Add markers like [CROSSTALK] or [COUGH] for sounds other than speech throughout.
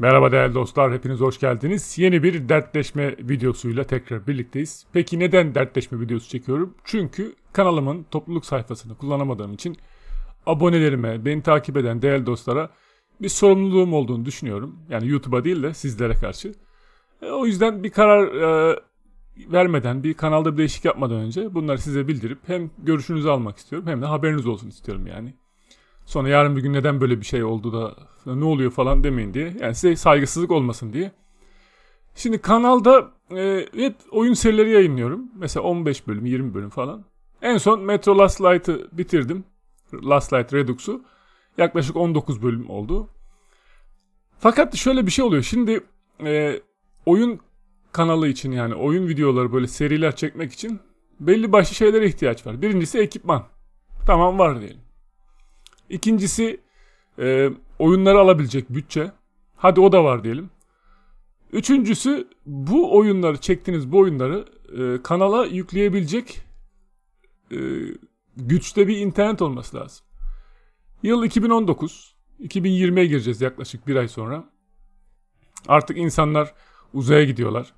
Merhaba değerli dostlar, hepiniz hoş geldiniz. Yeni bir dertleşme videosuyla tekrar birlikteyiz. Peki neden dertleşme videosu çekiyorum? Çünkü kanalımın topluluk sayfasını kullanamadığım için abonelerime, beni takip eden değerli dostlara bir sorumluluğum olduğunu düşünüyorum. Yani YouTube'a değil de sizlere karşı. E, o yüzden bir karar e, vermeden, bir kanalda bir değişik yapmadan önce bunları size bildirip hem görüşünüzü almak istiyorum hem de haberiniz olsun istiyorum yani. Sonra yarın bir gün neden böyle bir şey oldu da ne oluyor falan demeyin diye. Yani size saygısızlık olmasın diye. Şimdi kanalda e, evet, oyun serileri yayınlıyorum. Mesela 15 bölüm, 20 bölüm falan. En son Metro Last Light'ı bitirdim. Last Light Redux'u. Yaklaşık 19 bölüm oldu. Fakat şöyle bir şey oluyor. Şimdi e, oyun kanalı için yani oyun videoları böyle seriler çekmek için belli başlı şeylere ihtiyaç var. Birincisi ekipman. Tamam var diyelim. İkincisi e, oyunları alabilecek bütçe. Hadi o da var diyelim. Üçüncüsü bu oyunları çektiğiniz bu oyunları e, kanala yükleyebilecek e, güçte bir internet olması lazım. Yıl 2019. 2020'ye gireceğiz yaklaşık bir ay sonra. Artık insanlar uzaya gidiyorlar.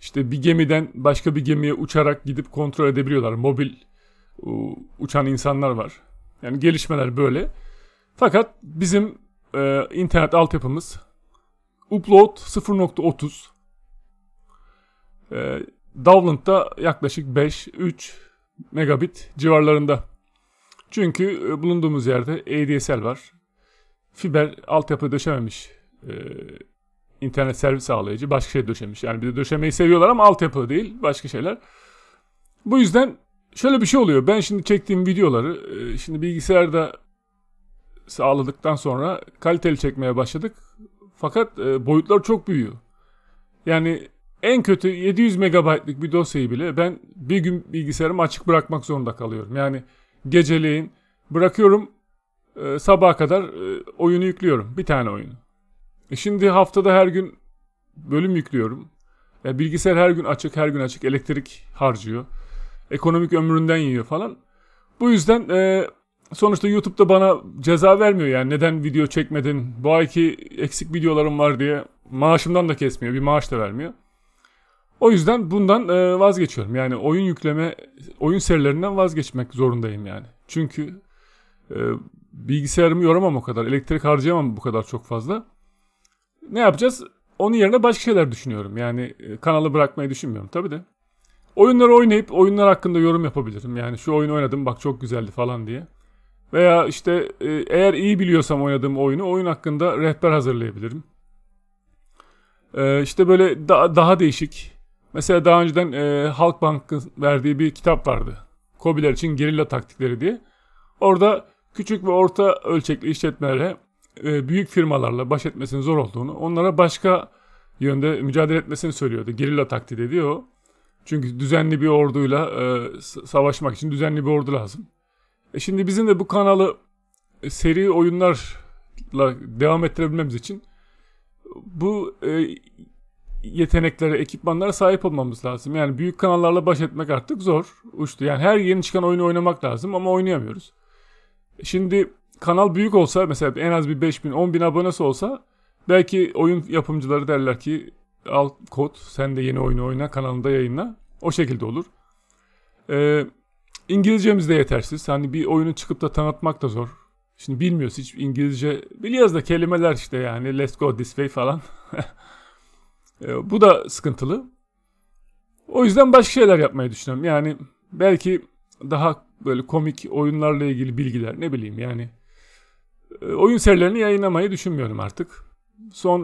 İşte bir gemiden başka bir gemiye uçarak gidip kontrol edebiliyorlar. Mobil uçan insanlar var. Yani gelişmeler böyle. Fakat bizim e, internet altyapımız upload 0.30 e, download da yaklaşık 5-3 megabit civarlarında. Çünkü e, bulunduğumuz yerde ADSL var. Fiber altyapı döşememiş e, internet servis sağlayıcı başka şey döşemiş. Yani bir de döşemeyi seviyorlar ama altyapı değil başka şeyler. Bu yüzden şöyle bir şey oluyor. Ben şimdi çektiğim videoları e, şimdi bilgisayarda sağladıktan sonra kaliteli çekmeye başladık. Fakat e, boyutlar çok büyüyor. Yani en kötü 700 megabaytlık bir dosyayı bile ben bir gün bilgisayarımı açık bırakmak zorunda kalıyorum. Yani geceleyin bırakıyorum e, sabaha kadar e, oyunu yüklüyorum. Bir tane oyunu. şimdi haftada her gün bölüm yüklüyorum. bilgisayar her gün açık, her gün açık elektrik harcıyor. Ekonomik ömründen yiyor falan. Bu yüzden e, sonuçta YouTube'da bana ceza vermiyor yani neden video çekmedin, bu ayki eksik videolarım var diye maaşımdan da kesmiyor, bir maaş da vermiyor. O yüzden bundan e, vazgeçiyorum. Yani oyun yükleme, oyun serilerinden vazgeçmek zorundayım yani. Çünkü e, bilgisayarımı yoramam o kadar, elektrik harcayamam bu kadar çok fazla. Ne yapacağız? Onun yerine başka şeyler düşünüyorum. Yani e, kanalı bırakmayı düşünmüyorum tabii de. Oyunları oynayıp oyunlar hakkında yorum yapabilirim. Yani şu oyunu oynadım bak çok güzeldi falan diye. Veya işte e, eğer iyi biliyorsam oynadığım oyunu oyun hakkında rehber hazırlayabilirim. Ee, işte böyle da, daha değişik. Mesela daha önceden e, Halkbank'ın verdiği bir kitap vardı. Kobiler için gerilla taktikleri diye. Orada küçük ve orta ölçekli işletmelere e, büyük firmalarla baş etmesinin zor olduğunu, onlara başka yönde mücadele etmesini söylüyordu. Gerilla taktiği diyor. o. Çünkü düzenli bir orduyla e, savaşmak için düzenli bir ordu lazım. E şimdi bizim de bu kanalı e, seri oyunlarla devam ettirebilmemiz için bu e, yeteneklere, ekipmanlara sahip olmamız lazım. Yani büyük kanallarla baş etmek artık zor. Uçtu. Yani her yeni çıkan oyunu oynamak lazım ama oynayamıyoruz. E, şimdi kanal büyük olsa mesela en az bir 5000 bin, 10 bin abonesi olsa belki oyun yapımcıları derler ki al kod sen de yeni oyunu oyna kanalında yayınla. O şekilde olur. Ee, İngilizcemiz de yetersiz. Hani bir oyunu çıkıp da tanıtmak da zor. Şimdi bilmiyoruz hiç İngilizce. Biliyoruz da kelimeler işte yani let's go this way falan. [LAUGHS] ee, bu da sıkıntılı. O yüzden başka şeyler yapmayı düşünüyorum. Yani belki daha böyle komik oyunlarla ilgili bilgiler ne bileyim yani. Ee, oyun serilerini yayınlamayı düşünmüyorum artık. Son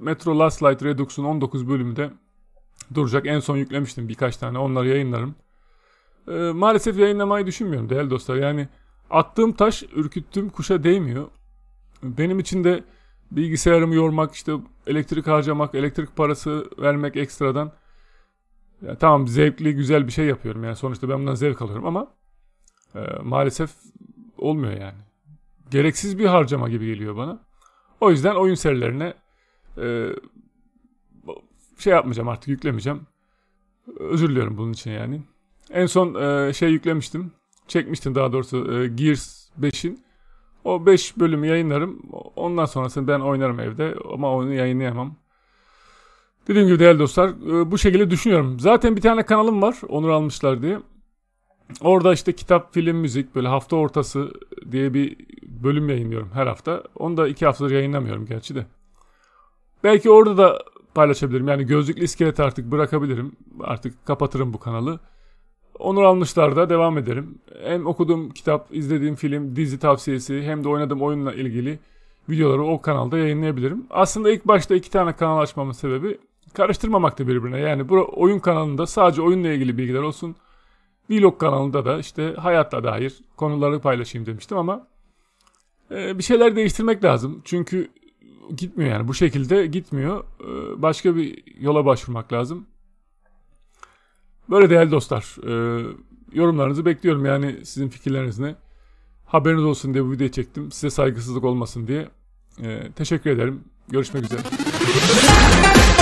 Metro Last Light Redux'un 19 bölümünde duracak. En son yüklemiştim birkaç tane. Onları yayınlarım. Ee, maalesef yayınlamayı düşünmüyorum değerli dostlar. Yani attığım taş ürküttüğüm kuşa değmiyor. Benim için de bilgisayarımı yormak, işte elektrik harcamak, elektrik parası vermek ekstradan. Ya tamam zevkli, güzel bir şey yapıyorum. Yani sonuçta ben bundan zevk alıyorum ama e, maalesef olmuyor yani. Gereksiz bir harcama gibi geliyor bana. O yüzden oyun serilerine e, şey yapmayacağım artık yüklemeyeceğim. Özür diliyorum bunun için yani. En son e, şey yüklemiştim. Çekmiştim daha doğrusu e, Gears 5'in. O 5 bölümü yayınlarım. Ondan sonrasını ben oynarım evde ama onu yayınlayamam. Dediğim gibi değerli dostlar e, bu şekilde düşünüyorum. Zaten bir tane kanalım var Onur Almışlar diye. Orada işte kitap, film, müzik böyle hafta ortası diye bir bölüm yayınlıyorum her hafta. Onu da iki haftadır yayınlamıyorum gerçi de. Belki orada da paylaşabilirim. Yani gözlüklü iskelet artık bırakabilirim. Artık kapatırım bu kanalı. Onur Almışlar'da devam ederim. Hem okuduğum kitap, izlediğim film, dizi tavsiyesi hem de oynadığım oyunla ilgili videoları o kanalda yayınlayabilirim. Aslında ilk başta iki tane kanal açmamın sebebi karıştırmamakta birbirine. Yani bu oyun kanalında sadece oyunla ilgili bilgiler olsun. Vlog kanalında da işte hayatla dair konuları paylaşayım demiştim ama ee, bir şeyler değiştirmek lazım. Çünkü gitmiyor yani bu şekilde gitmiyor. Ee, başka bir yola başvurmak lazım. Böyle değerli dostlar e, yorumlarınızı bekliyorum yani sizin fikirleriniz ne? Haberiniz olsun diye bu videoyu çektim. Size saygısızlık olmasın diye. Ee, teşekkür ederim. Görüşmek üzere.